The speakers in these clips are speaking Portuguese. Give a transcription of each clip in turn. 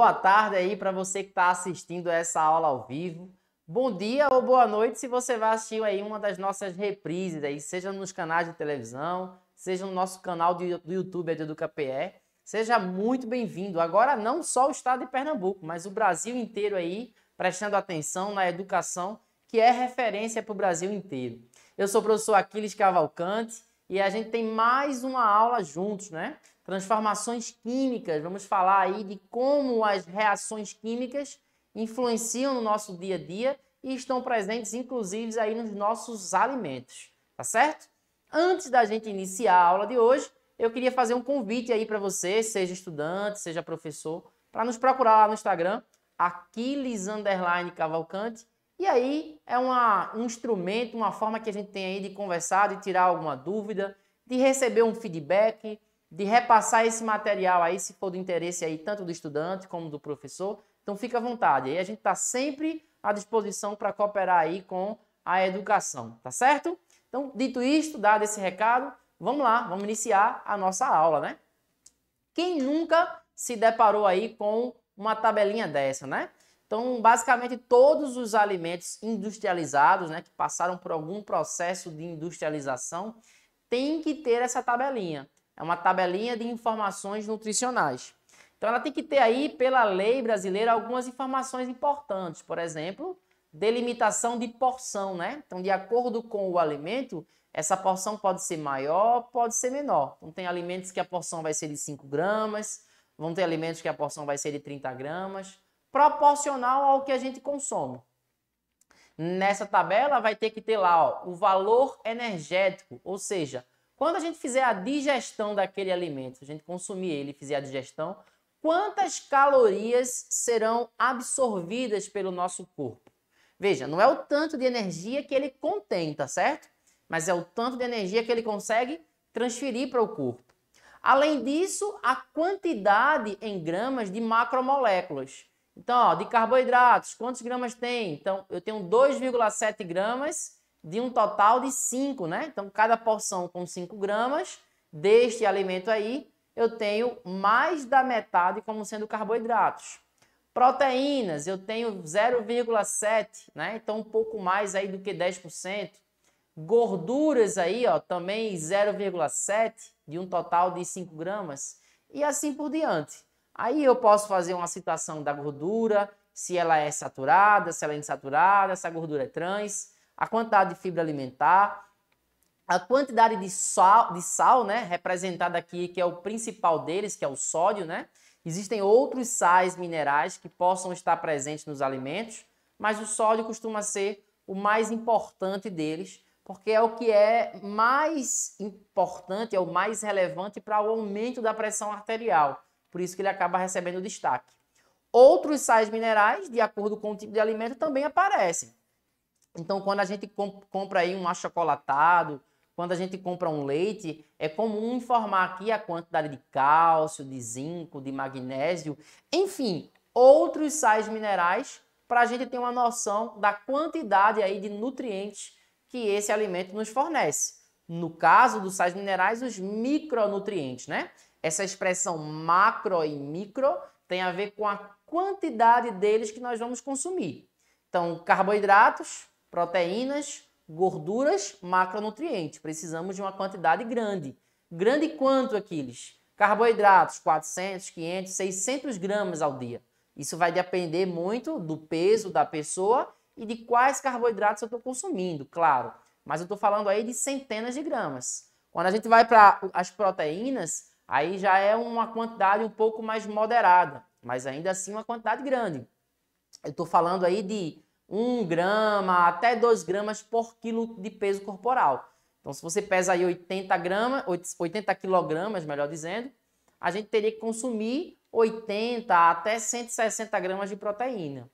boa tarde aí para você que está assistindo essa aula ao vivo. Bom dia ou boa noite se você vai assistir aí uma das nossas reprises aí, seja nos canais de televisão, seja no nosso canal do YouTube do EducaPE. Seja muito bem-vindo. Agora não só o estado de Pernambuco, mas o Brasil inteiro aí prestando atenção na educação que é referência para o Brasil inteiro. Eu sou o professor Aquiles Cavalcante e a gente tem mais uma aula juntos, né? transformações químicas, vamos falar aí de como as reações químicas influenciam no nosso dia a dia e estão presentes inclusive aí nos nossos alimentos, tá certo? Antes da gente iniciar a aula de hoje, eu queria fazer um convite aí para você, seja estudante, seja professor, para nos procurar lá no Instagram, Aquiles Underline Cavalcante. E aí é uma, um instrumento, uma forma que a gente tem aí de conversar, de tirar alguma dúvida, de receber um feedback, de repassar esse material aí, se for do interesse aí, tanto do estudante como do professor. Então fica à vontade. Aí a gente está sempre à disposição para cooperar aí com a educação, tá certo? Então, dito isto, dado esse recado, vamos lá, vamos iniciar a nossa aula, né? Quem nunca se deparou aí com uma tabelinha dessa, né? Então, basicamente, todos os alimentos industrializados, né, que passaram por algum processo de industrialização, tem que ter essa tabelinha. É uma tabelinha de informações nutricionais. Então ela tem que ter aí, pela lei brasileira, algumas informações importantes. Por exemplo, delimitação de porção, né? Então, de acordo com o alimento, essa porção pode ser maior, pode ser menor. Então, tem alimentos que a porção vai ser de 5 gramas, vão ter alimentos que a porção vai ser de 30 gramas, proporcional ao que a gente consome. Nessa tabela vai ter que ter lá ó, o valor energético, ou seja, quando a gente fizer a digestão daquele alimento, se a gente consumir ele e fizer a digestão, quantas calorias serão absorvidas pelo nosso corpo? Veja, não é o tanto de energia que ele contém, tá certo? Mas é o tanto de energia que ele consegue transferir para o corpo. Além disso, a quantidade em gramas de macromoléculas. Então, ó, de carboidratos, quantos gramas tem? Então, eu tenho 2,7 gramas de um total de 5, né? Então, cada porção com 5 gramas deste alimento aí, eu tenho mais da metade como sendo carboidratos. Proteínas, eu tenho 0,7, né? Então, um pouco mais aí do que 10%. Gorduras aí, ó, também 0,7 de um total de 5 gramas. E assim por diante. Aí eu posso fazer uma citação da gordura, se ela é saturada, se ela é insaturada, se a gordura é trans a quantidade de fibra alimentar, a quantidade de sal, de sal, né, representada aqui, que é o principal deles, que é o sódio, né? Existem outros sais minerais que possam estar presentes nos alimentos, mas o sódio costuma ser o mais importante deles, porque é o que é mais importante, é o mais relevante para o aumento da pressão arterial. Por isso que ele acaba recebendo destaque. Outros sais minerais, de acordo com o tipo de alimento, também aparecem. Então, quando a gente compra aí um achocolatado, quando a gente compra um leite, é comum informar aqui a quantidade de cálcio, de zinco, de magnésio, enfim, outros sais minerais para a gente ter uma noção da quantidade aí de nutrientes que esse alimento nos fornece. No caso dos sais minerais, os micronutrientes, né? Essa expressão macro e micro tem a ver com a quantidade deles que nós vamos consumir. Então, carboidratos, Proteínas, gorduras, macronutrientes. Precisamos de uma quantidade grande. Grande quanto, Aquiles? Carboidratos, 400, 500, 600 gramas ao dia. Isso vai depender muito do peso da pessoa e de quais carboidratos eu estou consumindo, claro. Mas eu estou falando aí de centenas de gramas. Quando a gente vai para as proteínas, aí já é uma quantidade um pouco mais moderada, mas ainda assim uma quantidade grande. Eu estou falando aí de 1 grama até 2 gramas por quilo de peso corporal. Então, se você pesa aí 80 gramas, 80 quilogramas, melhor dizendo, a gente teria que consumir 80 até 160 gramas de proteína.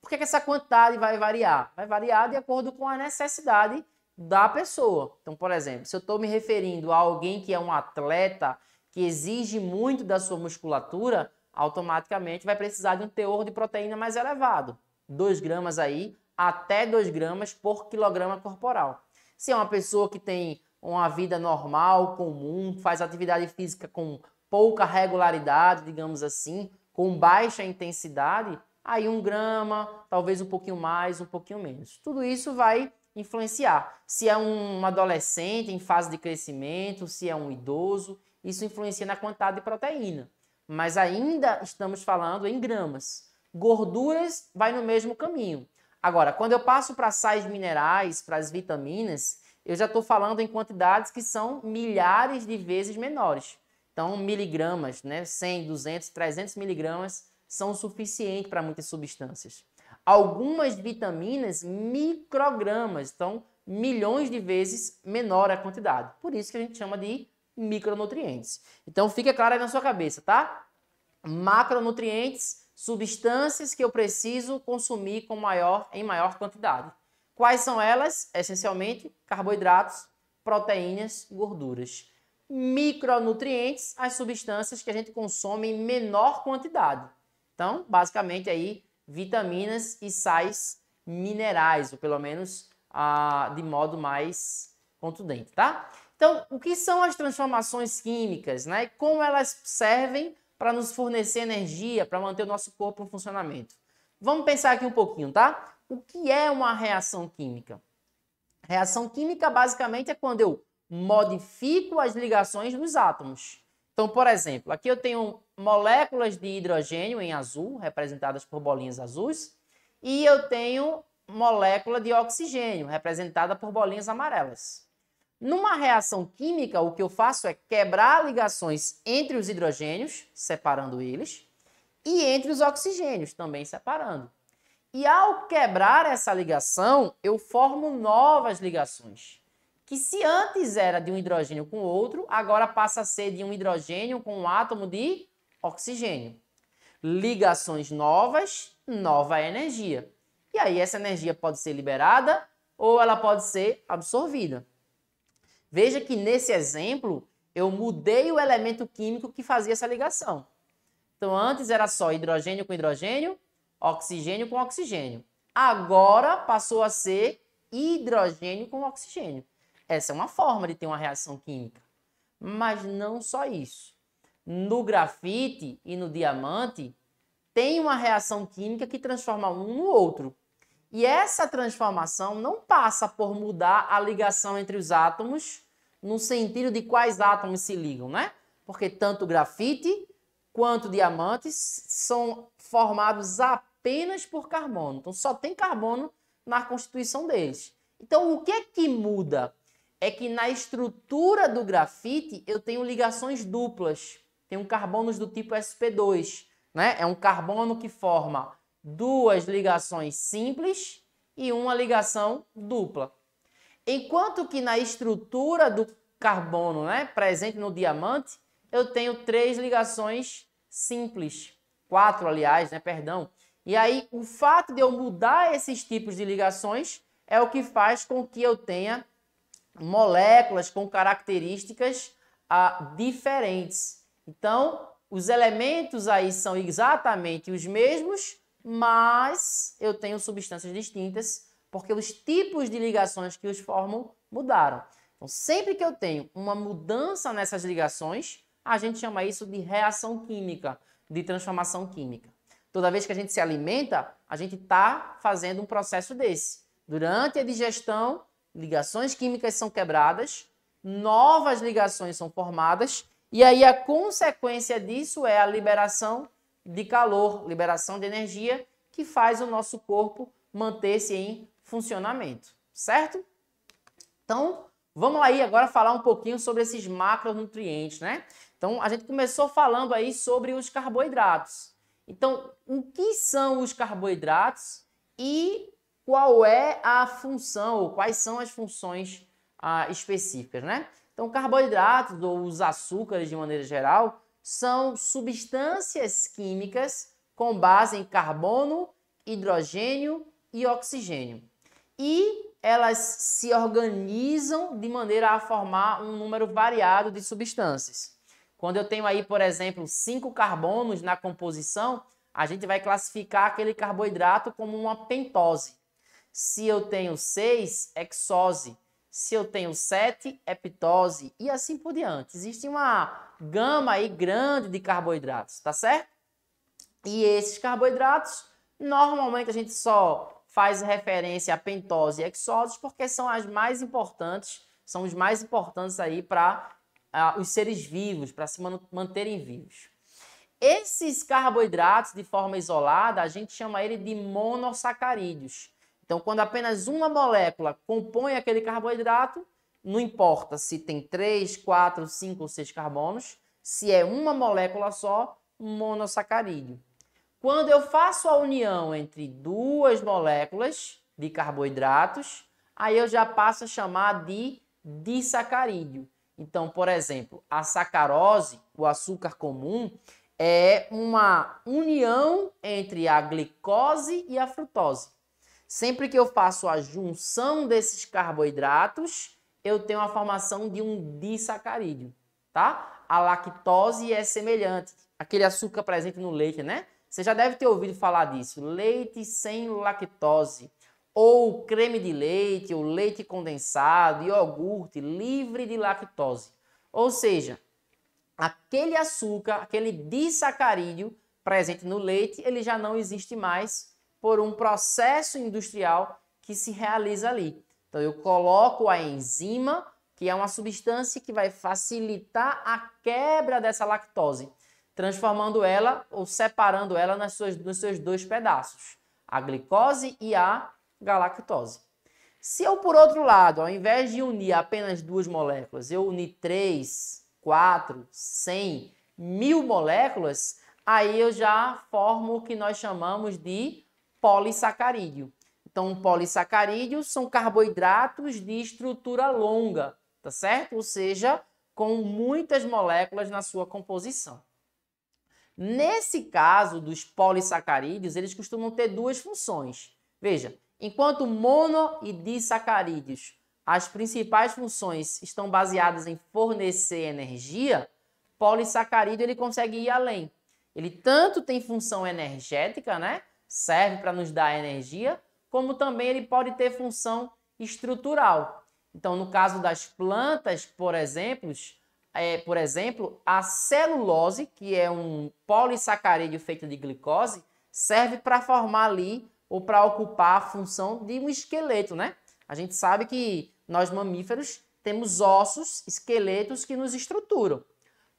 Por que, que essa quantidade vai variar? Vai variar de acordo com a necessidade da pessoa. Então, por exemplo, se eu estou me referindo a alguém que é um atleta que exige muito da sua musculatura, automaticamente vai precisar de um teor de proteína mais elevado. 2 gramas aí, até 2 gramas por quilograma corporal. Se é uma pessoa que tem uma vida normal, comum, faz atividade física com pouca regularidade, digamos assim, com baixa intensidade, aí um grama, talvez um pouquinho mais, um pouquinho menos. Tudo isso vai influenciar. Se é um adolescente em fase de crescimento, se é um idoso, isso influencia na quantidade de proteína. Mas ainda estamos falando em gramas. Gorduras vai no mesmo caminho. Agora, quando eu passo para sais minerais, para as vitaminas, eu já estou falando em quantidades que são milhares de vezes menores. Então, miligramas, né? 100, 200, 300 miligramas são suficientes para muitas substâncias. Algumas vitaminas, microgramas, então milhões de vezes menor a quantidade. Por isso que a gente chama de micronutrientes. Então, fica claro aí na sua cabeça, tá? Macronutrientes substâncias que eu preciso consumir com maior, em maior quantidade. Quais são elas? Essencialmente, carboidratos, proteínas, gorduras. Micronutrientes, as substâncias que a gente consome em menor quantidade. Então, basicamente aí, vitaminas e sais minerais, ou pelo menos ah, de modo mais contundente, tá? Então, o que são as transformações químicas, né? Como elas servem para nos fornecer energia, para manter o nosso corpo em funcionamento. Vamos pensar aqui um pouquinho, tá? O que é uma reação química? Reação química basicamente é quando eu modifico as ligações dos átomos. Então, por exemplo, aqui eu tenho moléculas de hidrogênio em azul, representadas por bolinhas azuis, e eu tenho molécula de oxigênio, representada por bolinhas amarelas. Numa reação química, o que eu faço é quebrar ligações entre os hidrogênios, separando eles, e entre os oxigênios, também separando. E ao quebrar essa ligação, eu formo novas ligações, que se antes era de um hidrogênio com outro, agora passa a ser de um hidrogênio com um átomo de oxigênio. Ligações novas, nova energia. E aí essa energia pode ser liberada ou ela pode ser absorvida. Veja que nesse exemplo, eu mudei o elemento químico que fazia essa ligação. Então, antes era só hidrogênio com hidrogênio, oxigênio com oxigênio. Agora passou a ser hidrogênio com oxigênio. Essa é uma forma de ter uma reação química. Mas não só isso. No grafite e no diamante, tem uma reação química que transforma um no outro. E essa transformação não passa por mudar a ligação entre os átomos, no sentido de quais átomos se ligam, né? Porque tanto grafite quanto diamantes são formados apenas por carbono. Então só tem carbono na constituição deles. Então o que é que muda? É que na estrutura do grafite eu tenho ligações duplas. Tenho carbonos do tipo sp né? É um carbono que forma duas ligações simples e uma ligação dupla. Enquanto que na estrutura do carbono né, presente no diamante, eu tenho três ligações simples. Quatro, aliás, né, perdão. E aí, o fato de eu mudar esses tipos de ligações é o que faz com que eu tenha moléculas com características ah, diferentes. Então, os elementos aí são exatamente os mesmos, mas eu tenho substâncias distintas, porque os tipos de ligações que os formam mudaram. Então, sempre que eu tenho uma mudança nessas ligações, a gente chama isso de reação química, de transformação química. Toda vez que a gente se alimenta, a gente está fazendo um processo desse. Durante a digestão, ligações químicas são quebradas, novas ligações são formadas, e aí a consequência disso é a liberação de calor, liberação de energia, que faz o nosso corpo manter-se em funcionamento, certo? Então, vamos aí agora falar um pouquinho sobre esses macronutrientes, né? Então, a gente começou falando aí sobre os carboidratos. Então, o que são os carboidratos e qual é a função, ou quais são as funções ah, específicas, né? Então, carboidratos ou os açúcares de maneira geral, são substâncias químicas com base em carbono, hidrogênio e oxigênio. E elas se organizam de maneira a formar um número variado de substâncias. Quando eu tenho aí, por exemplo, cinco carbonos na composição, a gente vai classificar aquele carboidrato como uma pentose. Se eu tenho seis, hexose. É se eu tenho 7, é pitose e assim por diante. Existe uma gama aí grande de carboidratos, tá certo? E esses carboidratos, normalmente a gente só faz referência a pentose e exódios porque são as mais importantes, são os mais importantes aí para uh, ah, os seres vivos, para se manterem vivos. Esses carboidratos, de forma isolada, a gente chama ele de monossacarídeos. Então, quando apenas uma molécula compõe aquele carboidrato, não importa se tem 3, 4, 5 ou 6 carbonos, se é uma molécula só, monossacarídeo. Quando eu faço a união entre duas moléculas de carboidratos, aí eu já passo a chamar de disacarídeo. Então, por exemplo, a sacarose, o açúcar comum, é uma união entre a glicose e a frutose. Sempre que eu faço a junção desses carboidratos, eu tenho a formação de um disacarídeo, tá? A lactose é semelhante, aquele açúcar presente no leite, né? Você já deve ter ouvido falar disso, leite sem lactose, ou creme de leite, ou leite condensado, iogurte livre de lactose. Ou seja, aquele açúcar, aquele disacarídeo presente no leite, ele já não existe mais por um processo industrial que se realiza ali. Então eu coloco a enzima, que é uma substância que vai facilitar a quebra dessa lactose, transformando ela ou separando ela nas suas, nos seus dois pedaços, a glicose e a galactose. Se eu, por outro lado, ao invés de unir apenas duas moléculas, eu unir três, quatro, cem, mil moléculas, aí eu já formo o que nós chamamos de polissacarídeo. Então, uhum. polissacarídeos são carboidratos de estrutura longa, tá certo? Ou seja, com muitas moléculas na sua composição. Nesse caso dos polissacarídeos, eles costumam ter duas funções. Veja, enquanto mono e disacarídeos, as principais funções estão baseadas em fornecer energia, polissacarídeo ele consegue ir além. Ele tanto tem função energética, né? serve para nos dar energia, como também ele pode ter função estrutural. Então, no caso das plantas, por exemplo, é, por exemplo, a celulose, que é um polissacarídeo feito de glicose, serve para formar ali ou para ocupar a função de um esqueleto, né? A gente sabe que nós mamíferos temos ossos, esqueletos que nos estruturam.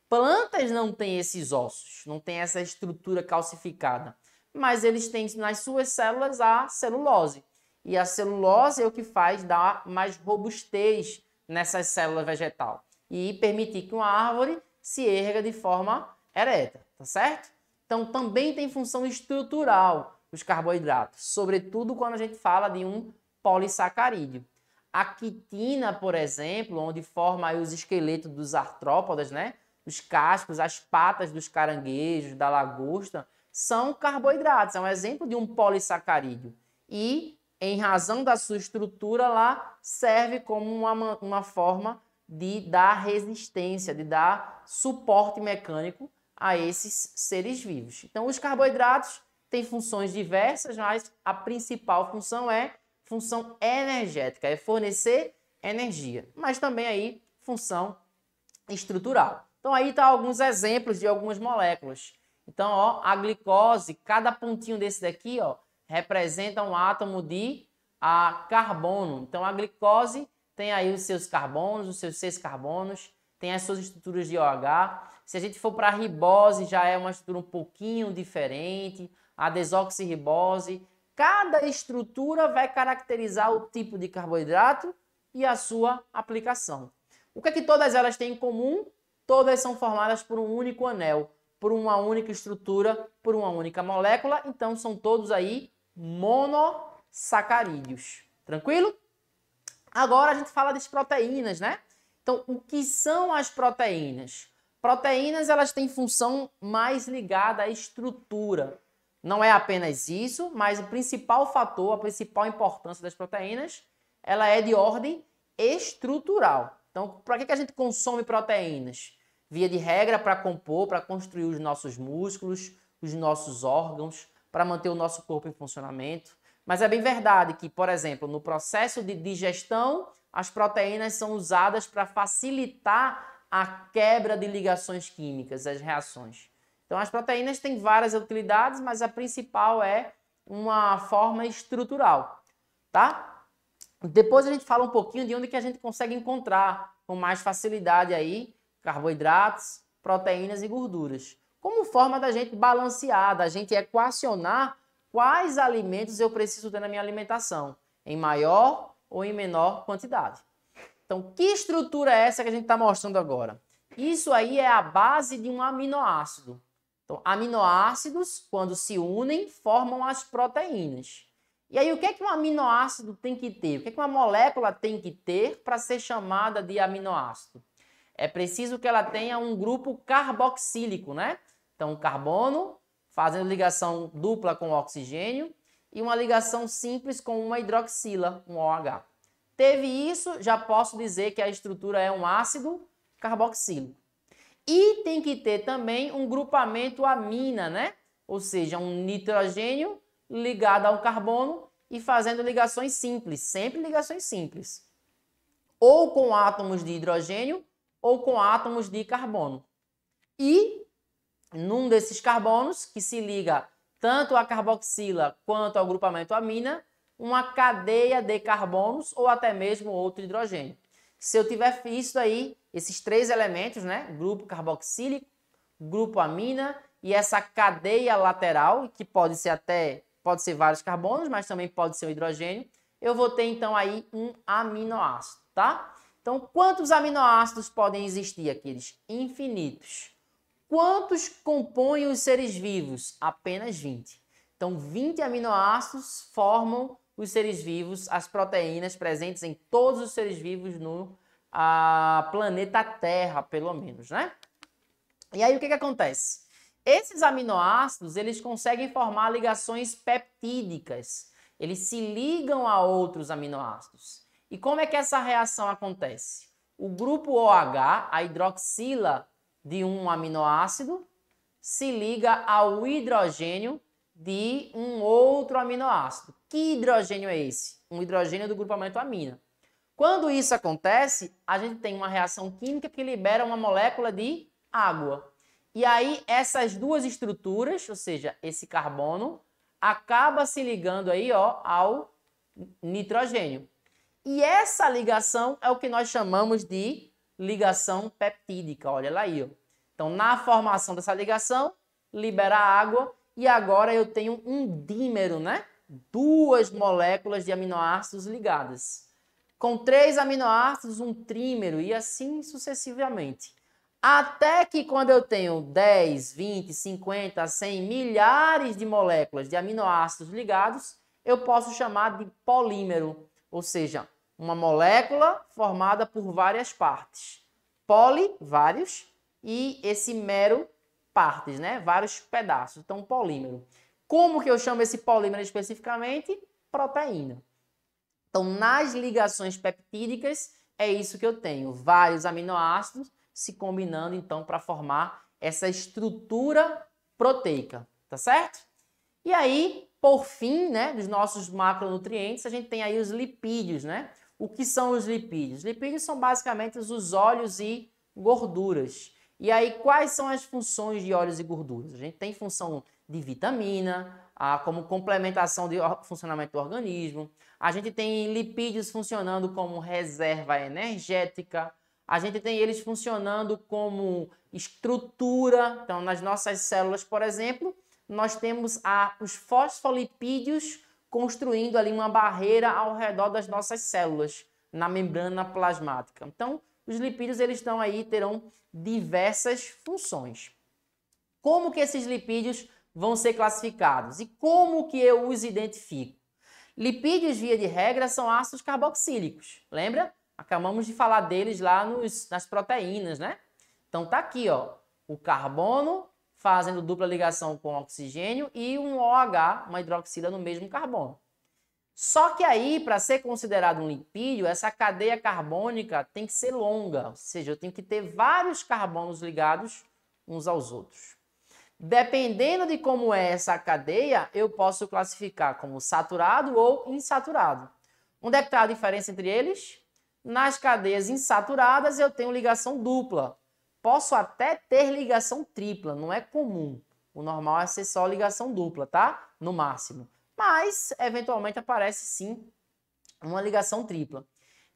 Plantas não têm esses ossos, não tem essa estrutura calcificada mas eles têm nas suas células a celulose. E a celulose é o que faz dar mais robustez nessas células vegetal e permitir que uma árvore se erga de forma ereta, tá certo? Então também tem função estrutural os carboidratos, sobretudo quando a gente fala de um polissacarídeo. A quitina, por exemplo, onde forma os esqueletos dos artrópodas, né? Os cascos, as patas dos caranguejos, da lagosta, são carboidratos, é um exemplo de um polissacarídeo. E, em razão da sua estrutura lá, serve como uma, uma forma de dar resistência, de dar suporte mecânico a esses seres vivos. Então, os carboidratos têm funções diversas, mas a principal função é função energética, é fornecer energia, mas também aí função estrutural. Então, aí estão tá alguns exemplos de algumas moléculas. Então, ó, a glicose, cada pontinho desse daqui, ó, representa um átomo de a, ah, carbono. Então, a glicose tem aí os seus carbonos, os seus seis carbonos, tem as suas estruturas de OH. Se a gente for para a ribose, já é uma estrutura um pouquinho diferente. A desoxirribose, cada estrutura vai caracterizar o tipo de carboidrato e a sua aplicação. O que é que todas elas têm em comum? Todas são formadas por um único anel por uma única estrutura, por uma única molécula. Então são todos aí monossacarídeos. Tranquilo? Agora a gente fala das proteínas, né? Então, o que são as proteínas? Proteínas, elas têm função mais ligada à estrutura. Não é apenas isso, mas o principal fator, a principal importância das proteínas, ela é de ordem estrutural. Então, para que, que a gente consome proteínas? via de regra, para compor, para construir os nossos músculos, os nossos órgãos, para manter o nosso corpo em funcionamento. Mas é bem verdade que, por exemplo, no processo de digestão, as proteínas são usadas para facilitar a quebra de ligações químicas, as reações. Então, as proteínas têm várias utilidades, mas a principal é uma forma estrutural, tá? Depois a gente fala um pouquinho de onde que a gente consegue encontrar com mais facilidade aí carboidratos, proteínas e gorduras. Como forma da gente balancear, da gente equacionar quais alimentos eu preciso ter na minha alimentação, em maior ou em menor quantidade. Então, que estrutura é essa que a gente está mostrando agora? Isso aí é a base de um aminoácido. Então, aminoácidos, quando se unem, formam as proteínas. E aí, o que é que um aminoácido tem que ter? O que é que uma molécula tem que ter para ser chamada de aminoácido? é preciso que ela tenha um grupo carboxílico, né? Então, carbono fazendo ligação dupla com o oxigênio e uma ligação simples com uma hidroxila, um OH. Teve isso, já posso dizer que a estrutura é um ácido carboxílico. E tem que ter também um grupamento amina, né? Ou seja, um nitrogênio ligado ao carbono e fazendo ligações simples, sempre ligações simples. Ou com átomos de hidrogênio ou com átomos de carbono. E num desses carbonos, que se liga tanto à carboxila quanto ao grupamento amina, uma cadeia de carbonos ou até mesmo outro hidrogênio. Se eu tiver isso aí, esses três elementos, né? Grupo carboxílico, grupo amina e essa cadeia lateral, que pode ser até pode ser vários carbonos, mas também pode ser um hidrogênio, eu vou ter então aí um aminoácido, tá? Então, quantos aminoácidos podem existir? Aqueles infinitos. Quantos compõem os seres vivos? Apenas 20. Então, 20 aminoácidos formam os seres vivos, as proteínas presentes em todos os seres vivos no a, ah, planeta Terra, pelo menos, né? E aí, o que, que acontece? Esses aminoácidos, eles conseguem formar ligações peptídicas. Eles se ligam a outros aminoácidos. E como é que essa reação acontece? O grupo OH, a hidroxila de um aminoácido, se liga ao hidrogênio de um outro aminoácido. Que hidrogênio é esse? Um hidrogênio do grupamento amina. Quando isso acontece, a gente tem uma reação química que libera uma molécula de água. E aí essas duas estruturas, ou seja, esse carbono, acaba se ligando aí ó, ao nitrogênio. E essa ligação é o que nós chamamos de ligação peptídica. Olha lá aí. Ó. Então, na formação dessa ligação, libera água e agora eu tenho um dímero, né? Duas moléculas de aminoácidos ligadas. Com três aminoácidos, um trímero e assim sucessivamente. Até que quando eu tenho 10, 20, 50, 100, milhares de moléculas de aminoácidos ligados, eu posso chamar de polímero ou seja, uma molécula formada por várias partes. Poli, vários, e esse mero, partes, né? Vários pedaços, então polímero. Como que eu chamo esse polímero especificamente? Proteína. Então, nas ligações peptídicas, é isso que eu tenho, vários aminoácidos se combinando então para formar essa estrutura proteica, tá certo? E aí, por fim, né, dos nossos macronutrientes, a gente tem aí os lipídios, né? O que são os lipídios? Lipídios são basicamente os óleos e gorduras. E aí, quais são as funções de óleos e gorduras? A gente tem função de vitamina, como complementação de funcionamento do organismo. A gente tem lipídios funcionando como reserva energética. A gente tem eles funcionando como estrutura. Então, nas nossas células, por exemplo, nós temos a, os fosfolipídios construindo ali uma barreira ao redor das nossas células, na membrana plasmática. Então, os lipídios eles estão aí, terão diversas funções. Como que esses lipídios vão ser classificados e como que eu os identifico? Lipídios, via de regra, são ácidos carboxílicos, lembra? Acabamos de falar deles lá nos, nas proteínas, né? Então tá aqui, ó, o carbono fazendo dupla ligação com oxigênio e um OH, uma hidroxila no mesmo carbono. Só que aí, para ser considerado um lipídio, essa cadeia carbônica tem que ser longa, ou seja, eu tenho que ter vários carbonos ligados uns aos outros. Dependendo de como é essa cadeia, eu posso classificar como saturado ou insaturado. Onde é que está a diferença entre eles? Nas cadeias insaturadas, eu tenho ligação dupla, Posso até ter ligação tripla, não é comum. O normal é ser só ligação dupla, tá? No máximo. Mas, eventualmente, aparece sim uma ligação tripla.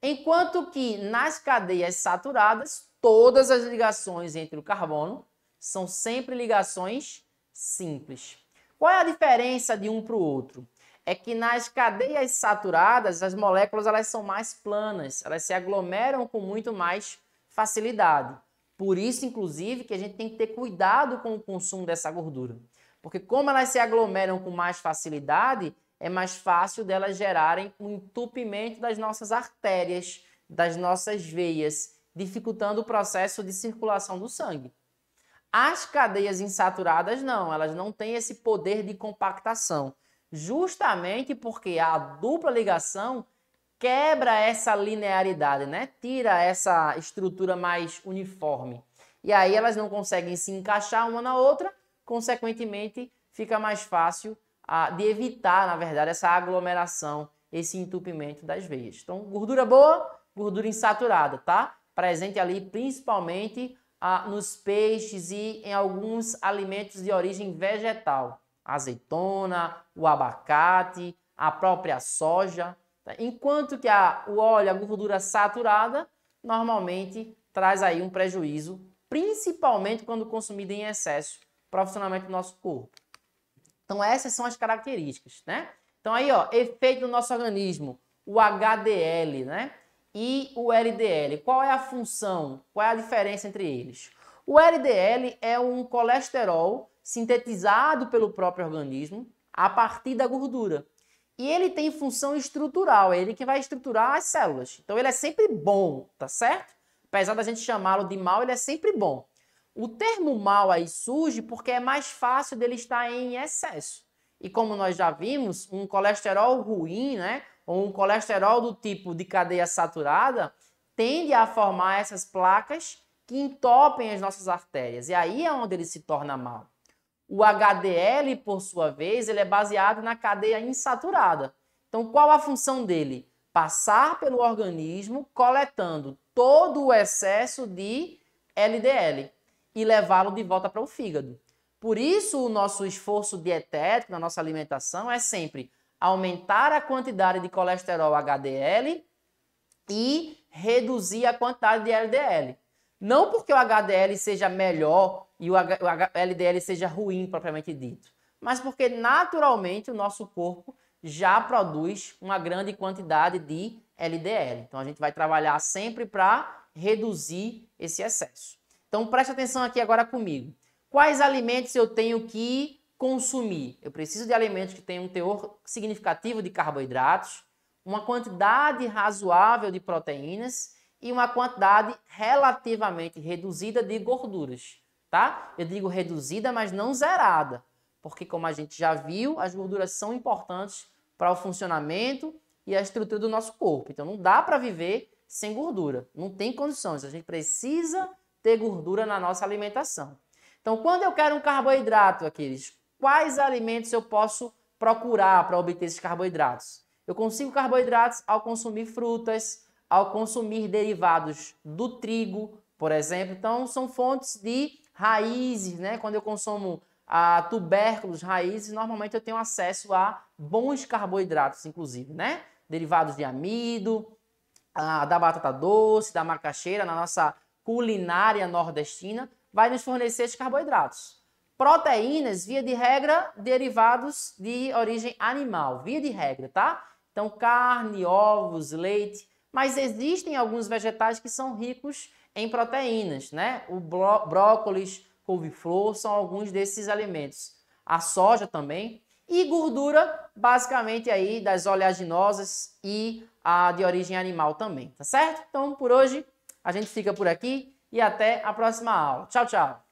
Enquanto que nas cadeias saturadas, todas as ligações entre o carbono são sempre ligações simples. Qual é a diferença de um para o outro? É que nas cadeias saturadas, as moléculas elas são mais planas, elas se aglomeram com muito mais facilidade. Por isso, inclusive, que a gente tem que ter cuidado com o consumo dessa gordura. Porque como elas se aglomeram com mais facilidade, é mais fácil delas gerarem um entupimento das nossas artérias, das nossas veias, dificultando o processo de circulação do sangue. As cadeias insaturadas não, elas não têm esse poder de compactação, justamente porque a dupla ligação quebra essa linearidade, né? Tira essa estrutura mais uniforme. E aí elas não conseguem se encaixar uma na outra, consequentemente fica mais fácil ah, de evitar, na verdade, essa aglomeração, esse entupimento das veias. Então, gordura boa, gordura insaturada, tá? Presente ali principalmente ah, nos peixes e em alguns alimentos de origem vegetal. Azeitona, o abacate, a própria soja, Tá? Enquanto que a, o óleo, a gordura saturada, normalmente traz aí um prejuízo, principalmente quando consumida em excesso, profissionalmente no nosso corpo. Então essas são as características, né? Então aí, ó, efeito no nosso organismo, o HDL, né? E o LDL. Qual é a função? Qual é a diferença entre eles? O LDL é um colesterol sintetizado pelo próprio organismo a partir da gordura. E ele tem função estrutural, é ele que vai estruturar as células. Então ele é sempre bom, tá certo? Apesar da gente chamá-lo de mal, ele é sempre bom. O termo mal aí surge porque é mais fácil dele estar em excesso. E como nós já vimos, um colesterol ruim, né, ou um colesterol do tipo de cadeia saturada, tende a formar essas placas que entopem as nossas artérias. E aí é onde ele se torna mal. O HDL, por sua vez, ele é baseado na cadeia insaturada. Então, qual a função dele? Passar pelo organismo coletando todo o excesso de LDL e levá-lo de volta para o fígado. Por isso, o nosso esforço dietético na nossa alimentação é sempre aumentar a quantidade de colesterol HDL e reduzir a quantidade de LDL. Não porque o HDL seja melhor e o, LDL seja ruim propriamente dito, mas porque naturalmente o nosso corpo já produz uma grande quantidade de LDL. Então a gente vai trabalhar sempre para reduzir esse excesso. Então preste atenção aqui agora comigo. Quais alimentos eu tenho que consumir? Eu preciso de alimentos que tenham um teor significativo de carboidratos, uma quantidade razoável de proteínas e uma quantidade relativamente reduzida de gorduras tá? Eu digo reduzida, mas não zerada, porque como a gente já viu, as gorduras são importantes para o funcionamento e a estrutura do nosso corpo. Então não dá para viver sem gordura, não tem condições. A gente precisa ter gordura na nossa alimentação. Então, quando eu quero um carboidrato, aqueles, quais alimentos eu posso procurar para obter esses carboidratos? Eu consigo carboidratos ao consumir frutas, ao consumir derivados do trigo, por exemplo. Então, são fontes de raízes, né? Quando eu consumo a ah, tubérculos, raízes, normalmente eu tenho acesso a bons carboidratos, inclusive, né? Derivados de amido, a, ah, da batata doce, da macaxeira, na nossa culinária nordestina, vai nos fornecer esses carboidratos. Proteínas, via de regra, derivados de origem animal, via de regra, tá? Então, carne, ovos, leite. Mas existem alguns vegetais que são ricos em proteínas, né? O brócolis, couve-flor são alguns desses alimentos. A soja também. E gordura, basicamente aí das oleaginosas e a de origem animal também, tá certo? Então, por hoje, a gente fica por aqui e até a próxima aula. Tchau, tchau!